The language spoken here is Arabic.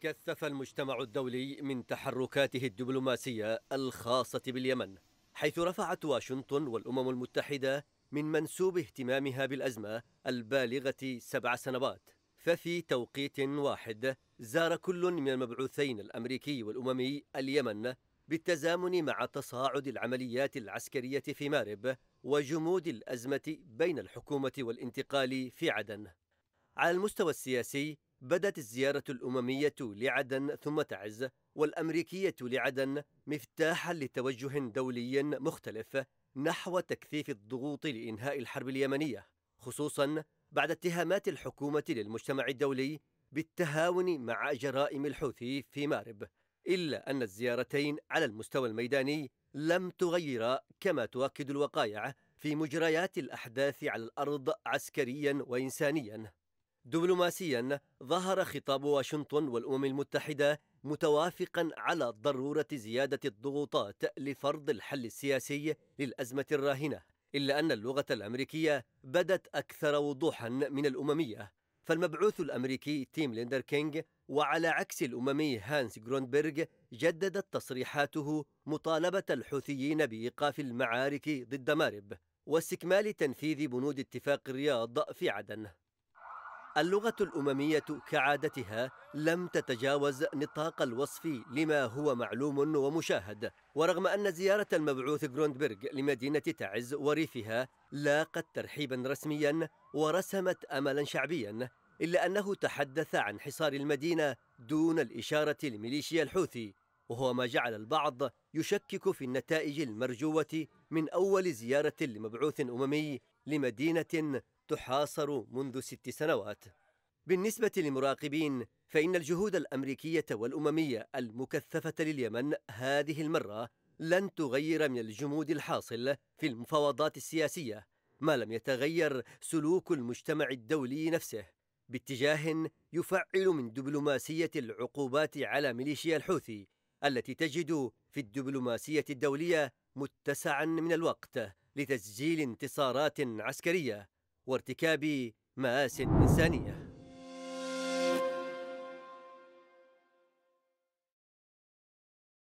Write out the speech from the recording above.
كثف المجتمع الدولي من تحركاته الدبلوماسية الخاصة باليمن حيث رفعت واشنطن والأمم المتحدة من منسوب اهتمامها بالأزمة البالغة سبع سنوات ففي توقيت واحد زار كل من المبعوثين الأمريكي والأممي اليمن بالتزامن مع تصاعد العمليات العسكرية في مارب وجمود الأزمة بين الحكومة والانتقال في عدن على المستوى السياسي بدت الزيارة الأممية لعدن ثم تعز والأمريكية لعدن مفتاحا لتوجه دولي مختلف نحو تكثيف الضغوط لإنهاء الحرب اليمنية خصوصا بعد اتهامات الحكومة للمجتمع الدولي بالتهاون مع جرائم الحوثي في مارب إلا أن الزيارتين على المستوى الميداني لم تغيرا كما تؤكد الوقائع في مجريات الأحداث على الأرض عسكريا وإنسانيا دبلوماسيا ظهر خطاب واشنطن والأمم المتحدة متوافقا على ضرورة زيادة الضغوطات لفرض الحل السياسي للأزمة الراهنة إلا أن اللغة الأمريكية بدت أكثر وضوحا من الأممية فالمبعوث الأمريكي تيم ليندر كينج وعلى عكس الأممي هانس جرونبرغ جددت تصريحاته مطالبة الحوثيين بإيقاف المعارك ضد مارب واستكمال تنفيذ بنود اتفاق الرياض في عدن اللغة الأممية كعادتها لم تتجاوز نطاق الوصف لما هو معلوم ومشاهد ورغم أن زيارة المبعوث جروندبرغ لمدينة تعز وريفها لاقت ترحيبا رسميا ورسمت أملا شعبيا إلا أنه تحدث عن حصار المدينة دون الإشارة لميليشيا الحوثي وهو ما جعل البعض يشكك في النتائج المرجوة من أول زيارة لمبعوث أممي لمدينة تحاصر منذ ست سنوات بالنسبة للمراقبين فإن الجهود الأمريكية والأممية المكثفة لليمن هذه المرة لن تغير من الجمود الحاصل في المفاوضات السياسية ما لم يتغير سلوك المجتمع الدولي نفسه باتجاه يفعل من دبلوماسية العقوبات على ميليشيا الحوثي التي تجد في الدبلوماسية الدولية متسعا من الوقت لتسجيل انتصارات عسكرية وارتكاب مآسٍ إنسانية